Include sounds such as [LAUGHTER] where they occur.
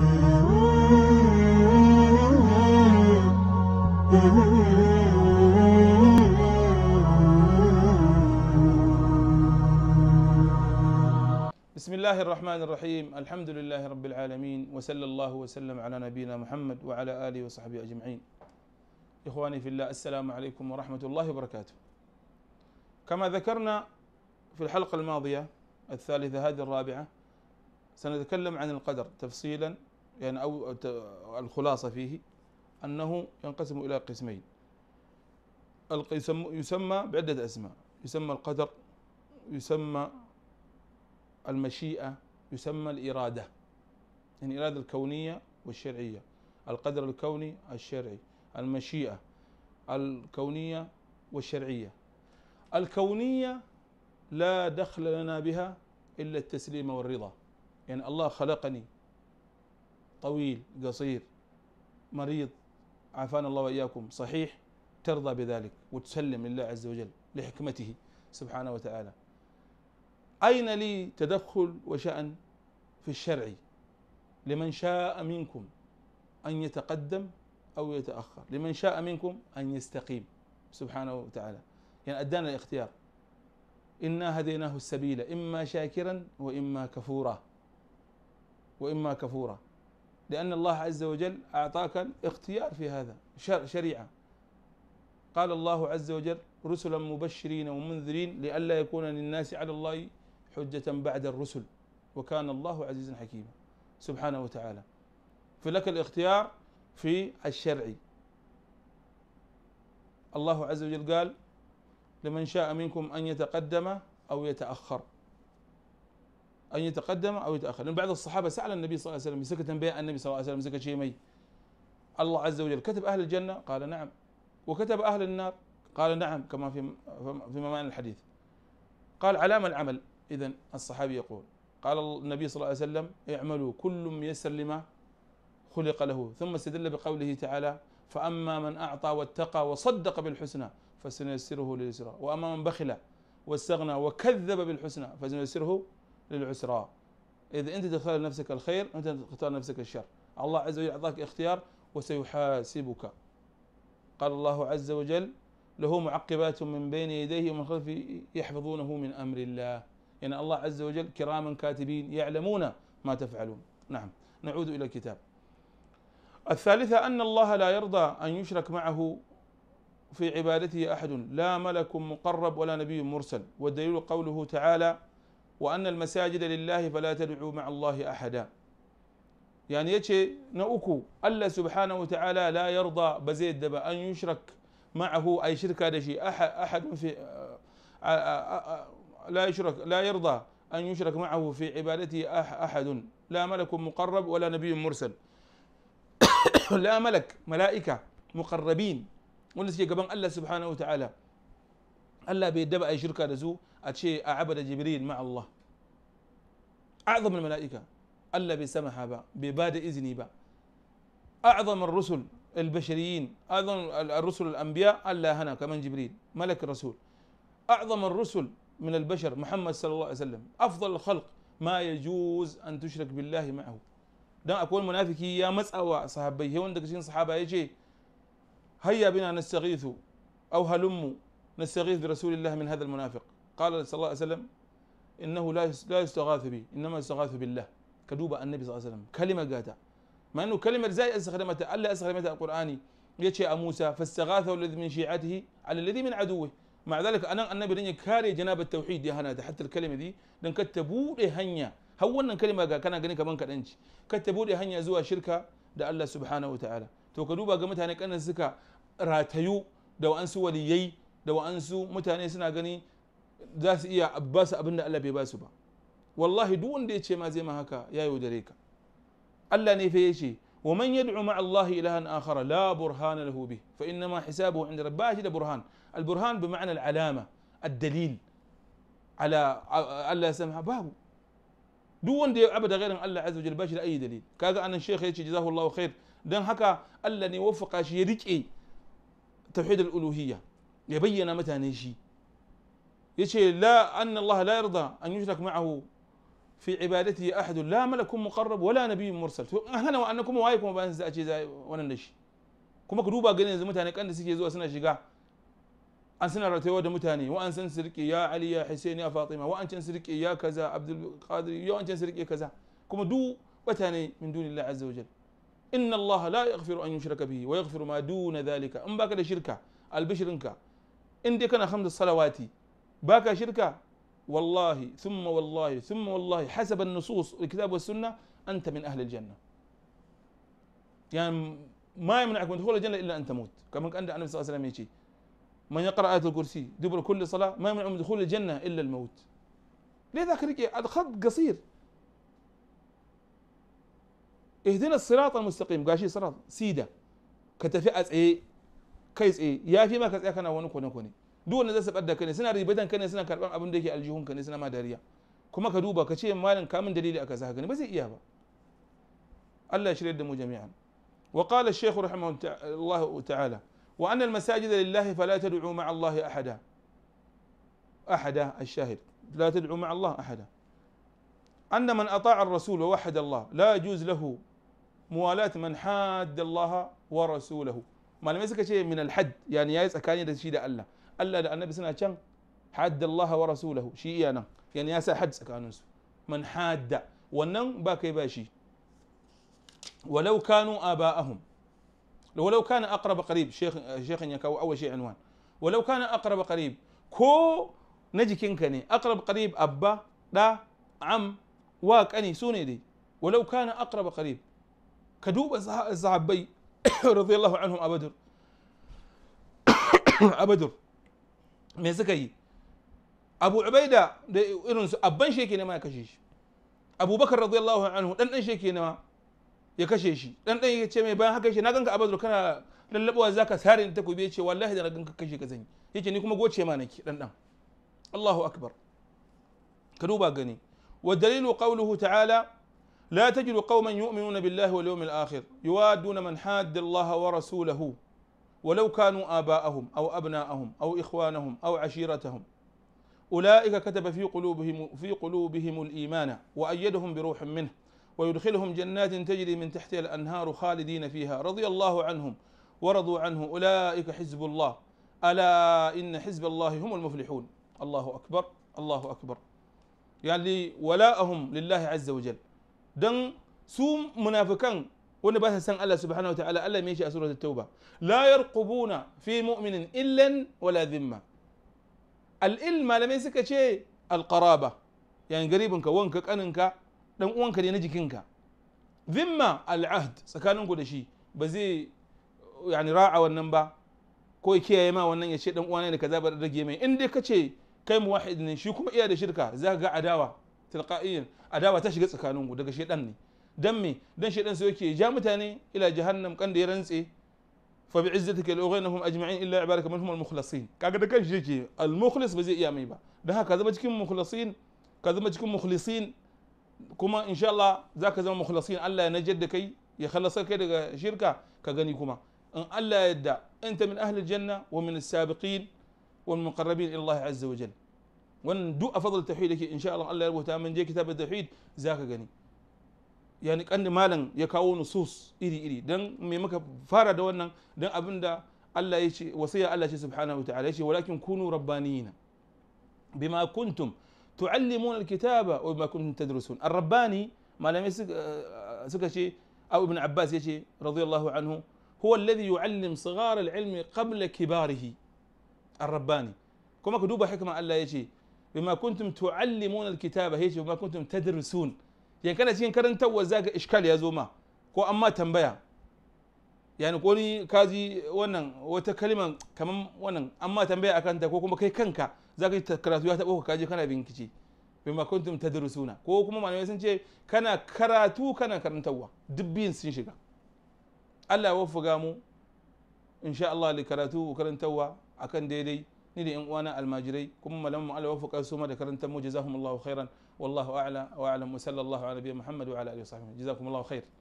بسم الله الرحمن الرحيم الحمد لله رب العالمين وصلى الله وسلم على نبينا محمد وعلى آله وصحبه أجمعين إخواني في الله السلام عليكم ورحمة الله وبركاته كما ذكرنا في الحلقة الماضية الثالثة هذه الرابعة سنتكلم عن القدر تفصيلا يعني أو الخلاصة فيه أنه ينقسم إلى قسمين يسمى بعدة أسماء يسمى القدر يسمى المشيئة يسمى الإرادة يعني الإرادة الكونية والشرعية القدر الكوني الشرعي المشيئة الكونية والشرعية الكونية لا دخل لنا بها إلا التسليم والرضا يعني الله خلقني طويل قصير مريض عافانا الله واياكم صحيح ترضى بذلك وتسلم لله عز وجل لحكمته سبحانه وتعالى اين لي تدخل وشان في الشرع لمن شاء منكم ان يتقدم او يتاخر لمن شاء منكم ان يستقيم سبحانه وتعالى يعني ادانا الاختيار انا هديناه السبيل اما شاكرا واما كفورا واما كفورا لأن الله عز وجل أعطاك الاختيار في هذا شريعة قال الله عز وجل رسلا مبشرين ومنذرين لئلا يكون للناس على الله حجة بعد الرسل وكان الله عزيزا حكيما سبحانه وتعالى فلك الاختيار في الشرع الله عز وجل قال لمن شاء منكم أن يتقدم أو يتأخر أن يتقدم أو يتأخر لأن بعض الصحابة سأل النبي صلى الله عليه وسلم سكت انبياء النبي صلى الله عليه وسلم مسك شيمي الله عز وجل كتب أهل الجنة قال نعم وكتب أهل النار قال نعم كما في فيما معنى الحديث قال علام العمل إذا الصحابي يقول قال النبي صلى الله عليه وسلم اعملوا كل ميسر لما خلق له ثم استدل بقوله تعالى فأما من أعطى واتقى وصدق بالحسنى فسنيسره لليسرى وأما من بخل واستغنى وكذب بالحسنى فسنيسره للعسراء إذا أنت تختار نفسك الخير أنت تختار نفسك الشر الله عز وجل أعطاك اختيار وسيحاسبك قال الله عز وجل له معقبات من بين يديه ومن خلفه يحفظونه من أمر الله يعني الله عز وجل كراما كاتبين يعلمون ما تفعلون نعم نعود إلى الكتاب الثالثة أن الله لا يرضى أن يشرك معه في عبادته أحد لا ملك مقرب ولا نبي مرسل والدليل قوله تعالى وأن المساجد لله فلا تدعوا مع الله أحدا يعني يجي نأكو ألا سبحانه وتعالى لا يرضى بزيد دبا أن يشرك معه أي شرك هذا شيء أحد, أحد في لا يشرك لا يرضى أن يشرك معه في عبادته أحد لا ملك مقرب ولا نبي مرسل [COUGHS] لا ملك ملائكة مقربين ونسي قبل الله سبحانه وتعالى الا بيدبا اي شركه لزو اتشي اعبد جبريل مع الله اعظم الملائكه الا بسمح با بباد اذني با اعظم الرسل البشريين اعظم الرسل الانبياء الا هنا كمان جبريل ملك الرسول اعظم الرسل من البشر محمد صلى الله عليه وسلم افضل الخلق ما يجوز ان تشرك بالله معه دا اكون منافقي يا مسأوى صحابي هون دكشين صحابه يجي هيا بنا نستغيث او هلموا نستغيث برسول الله من هذا المنافق قال صلى الله عليه وسلم انه لا لا يستغاث بي انما يستغاث بالله كدوب النبي صلى الله عليه وسلم كلمه قاتا ما انه كلمه زي استخدمتها الا استخدمتها القراني يا موسى فاستغاثه الذي من شيعته على الذي من عدوه مع ذلك انا النبي رني كاري جناب التوحيد يا هنا حتى الكلمه دي كتبوا كتبوده هنيا هو ان كلمه قال كان gani كمان kadan ci ka tabude hanya zuwa shirka da Allah subhanahu wataala to ka duba ga mutane kanan suka ratayu da da wa'ansu mutane suna gani za su iya ba abinda Allah bai ba su ba wallahi duk wanda ya ce ma zai ma haka ya yaudare ka Allah ne fa yace wa man yad'u ma Allah ilahan akhar la burhana lahu bih fa inna ma hisabuhu inda rabbah da burhan al burhan bi ma'na al alama al dalil ala Allah samha babu duk wanda ya abada gairin Allah azza wajalla bashi da ayi dalil kaga anan sheikh yace jazahu Allah khair dan haka Allah ne waffaka shi ya rike tauhid al ya bayyana mutane shi ya ce la an Allah la yarda an yushrak ma'ahu fi ibadati ahadun la malakun muqarrab wala nabiyyun mursal to an hana wa'annan kuma waye kuma bayan a ce wannan da shi kuma ka duba ganin yanzu mutane kan da suke zuwa suna shiga an suna ratayewa da mutane Wa an san su ya Ali ya Hussein ya Fatima wa'an can su rike ya kaza Abdul Qadir ya wa'an can su kaza kuma du mutane min dunillahi azza wa jalla inna Allah la yaghfiru an yushraka bihi wa yaghfiru ma duna dhalika in baka da shirka albishirinka in dai kana hamdu salawati baka shirka wallahi thumma wallahi thumma wallahi hasab an-nusus والسنه انت من اهل الجنه يعني ما يمنعك من دخول الجنه الا ان تموت كما كان النبي صلى الله عليه وسلم يجي من يقرا ايه الكرسي دبر كل صلاه ما يمنعه من دخول الجنه الا الموت ليه لذاك الخط قصير اهدنا الصراط المستقيم قاشي صراط سيده كتفئة ايه kai tsaye ya fi maka tsaya kana wani kone kone duk wanda zai sabar da kai ne suna ribatan kai ne suna karban abin da yake aljihun ka ne suna ma dariya kuma ka duba ka ce malam kamun dalili aka sa haka ne ba zai iya ba Allah ya shirye da mu jami'an wa qala ash-shaykh rahimahullah ta'ala wa anna al-masajida lillahi fala tad'u ma'a Allah ahada ahada ash-shahid la tad'u ma'a Allah ahada أن من أطاع الرسول ووحد الله لا يجوز له موالاة من حاد الله ورسوله malamai suka ce min alhad yani yayi tsakani da shi da Allah Allah da annabi suna can hadda Allah wa rasulahu shi iya nan yani ya sa had tsakanin su man hadda wannan ba kai ba shi walau kanu aba'ahum walau kana aqrab qarib sheikh sheikh ya kawo awal shi unwan walau kana aqrab qarib ko na jikinka ne aqrab qarib abba da am wa kani sune dai walau kana aqrab qarib ka sahabbai [COUGHS] radiyallahu anhum [COUGHS] da irin su abban shi yake nema ya kashe shi abubakar radiyallahu anhu dan shi yake nema ya haka shi na ganka abadur kana lallabawa zaka sare ni takobi ya ce wallahi da na kuma wa dalilu ta'ala لا تجد قوما يؤمنون بالله واليوم الآخر يوادون من حاد الله ورسوله ولو كانوا آباءهم أو أبناءهم أو إخوانهم أو عشيرتهم أولئك كتب في قلوبهم في قلوبهم الإيمان وأيدهم بروح منه ويدخلهم جنات تجري من تحتها الأنهار خالدين فيها رضي الله عنهم ورضوا عنه أولئك حزب الله ألا إن حزب الله هم المفلحون الله أكبر الله أكبر يعني ولاءهم لله عز وجل don su munafikan wani ba sa san Allah subhanahu ta'ala, Allah mai shi a suratul tauba la yarqubuna fi mu'minin illan wala dhimma al ilm malamai suka ce al qaraba yani garibin ka wanka kaninka dan uwanka ne na jikinka dhimma al ahd tsakaninku da shi ba zai yani ra'a wannan ba ko kiyaye ma wannan ya ce dan uwana ne kaza ba rage mai in dai ce kai muwahid ne shi kuma iya da shirka za ga adawa tilqa'iyan adawa ta shiga tsakaninku daga shedan ne dan me dan shedan sai yake ja mutane ila jahannam kan da ya rantse fa bi izzatika la ughaynahum ajma'in illa ibaraka minhum al mukhlasin kaga da kanshi yake al mukhlis ba zai iya mai ba dan haka zama cikin mukhlasin ka zama cikin mukhlisin kuma insha Allah zaka zama mukhlasin Allah ya najar da kai ya khallasar kai daga shirka ka gani kuma in Allah ya yadda anta min ahli janna wa min as-sabiqin min muqarrabin ila Allah azza wa jalla وان دو افضل توحيد ان شاء الله الله يربو تامن جي كتاب التوحيد زاكا غني يعني كان مالن يكاو نصوص ايدي ايدي دن مي مكا فارا دو ونن دن ابندا الله يشي وصيه الله شي سبحانه وتعالى يشي ولكن كونوا ربانيين بما كنتم تعلمون الكتاب وبما كنتم تدرسون الرباني ما لم يسك شيء او ابن عباس يشي رضي الله عنه هو الذي يعلم صغار العلم قبل كباره الرباني كما كدوب حكمة الله يشي bima kuntum tu'allimuna alkitaba yace bima kuntum tadrusun yan kana cikin karantarwa zaka iskal ya zo ma ko amma tambaya yani ko ni kaji wannan wata kalima kaman wannan amma tambaya akan ta ko kuma kai kanka zaka yi karatu ya tabo ka kaje kana binkici bima kuntum tadrusuna ko kuma malamai sun ce kana karatu kana karantarwa dubbin sun shiga Allah ya wafuga mu insha Allah li karatu karantarwa akan daidai نيدي ان وانا الماجري كم لما على وفق اسوما ذكرت جزاهم الله خيرا والله اعلى واعلم وصلى الله على نبينا محمد وعلى اله وصحبه جزاكم الله خير